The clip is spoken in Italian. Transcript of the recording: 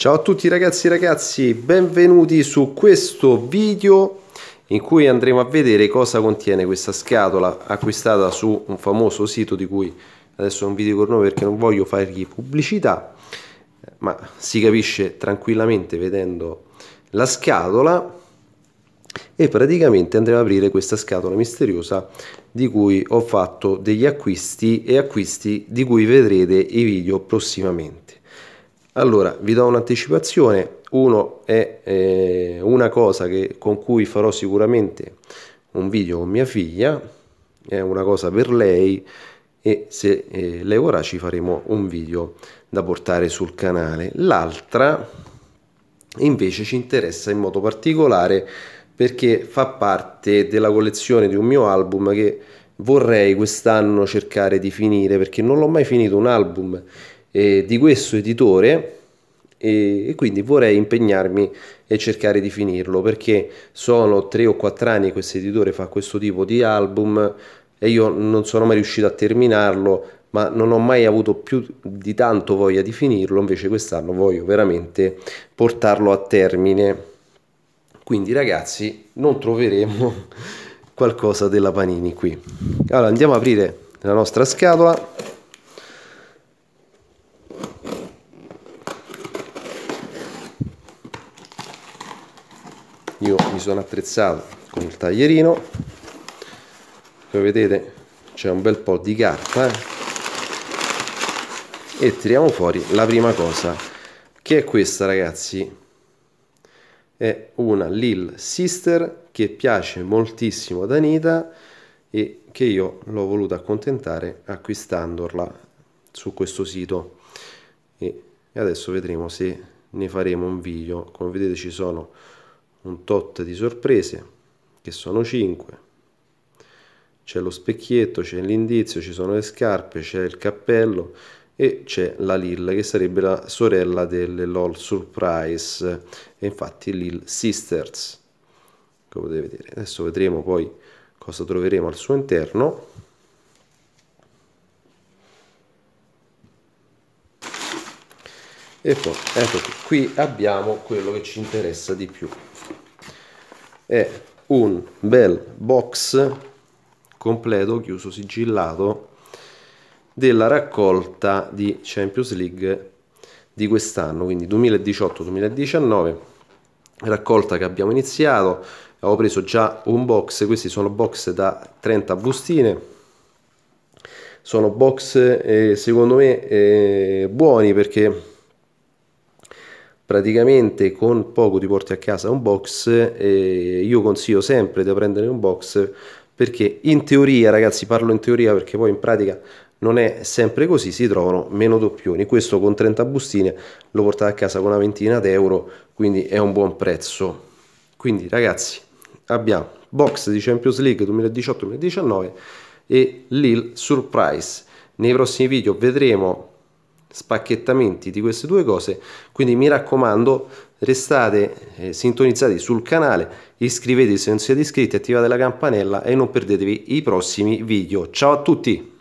Ciao a tutti ragazzi e ragazzi, benvenuti su questo video in cui andremo a vedere cosa contiene questa scatola acquistata su un famoso sito di cui adesso non vi dico il nome perché non voglio fargli pubblicità ma si capisce tranquillamente vedendo la scatola e praticamente andremo ad aprire questa scatola misteriosa di cui ho fatto degli acquisti e acquisti di cui vedrete i video prossimamente allora, vi do un'anticipazione, uno è eh, una cosa che, con cui farò sicuramente un video con mia figlia, è una cosa per lei e se eh, lei vorrà ci faremo un video da portare sul canale. L'altra invece ci interessa in modo particolare perché fa parte della collezione di un mio album che vorrei quest'anno cercare di finire perché non l'ho mai finito un album eh, di questo editore e, quindi vorrei impegnarmi e cercare di finirlo perché sono tre o quattro anni che questo editore fa questo tipo di album e io non sono mai riuscito a terminarlo ma non ho mai avuto più di tanto voglia di finirlo invece quest'anno voglio veramente portarlo a termine quindi ragazzi non troveremo qualcosa della panini qui allora andiamo a aprire la nostra scatola io mi sono attrezzato con il taglierino come vedete c'è un bel po' di carta eh? e tiriamo fuori la prima cosa che è questa ragazzi è una Lil Sister che piace moltissimo ad Anita e che io l'ho voluta accontentare acquistandola su questo sito e adesso vedremo se ne faremo un video come vedete ci sono un tot di sorprese, che sono 5. C'è lo specchietto, c'è l'indizio, ci sono le scarpe, c'è il cappello e c'è la Lil che sarebbe la sorella delle LOL Surprise e infatti Lil Sisters come potete vedere. Adesso vedremo poi cosa troveremo al suo interno. E poi, ecco qui, qui abbiamo quello che ci interessa di più è un bel box completo, chiuso, sigillato della raccolta di Champions League di quest'anno, quindi 2018-2019, raccolta che abbiamo iniziato, avevo preso già un box, questi sono box da 30 bustine, sono box eh, secondo me eh, buoni perché praticamente con poco ti porti a casa un box eh, io consiglio sempre di prendere un box perché in teoria ragazzi parlo in teoria perché poi in pratica non è sempre così si trovano meno doppioni questo con 30 bustine lo portate a casa con una ventina d'euro quindi è un buon prezzo quindi ragazzi abbiamo box di Champions League 2018-2019 e Lille Surprise nei prossimi video vedremo spacchettamenti di queste due cose quindi mi raccomando restate eh, sintonizzati sul canale iscrivetevi se non siete iscritti attivate la campanella e non perdetevi i prossimi video ciao a tutti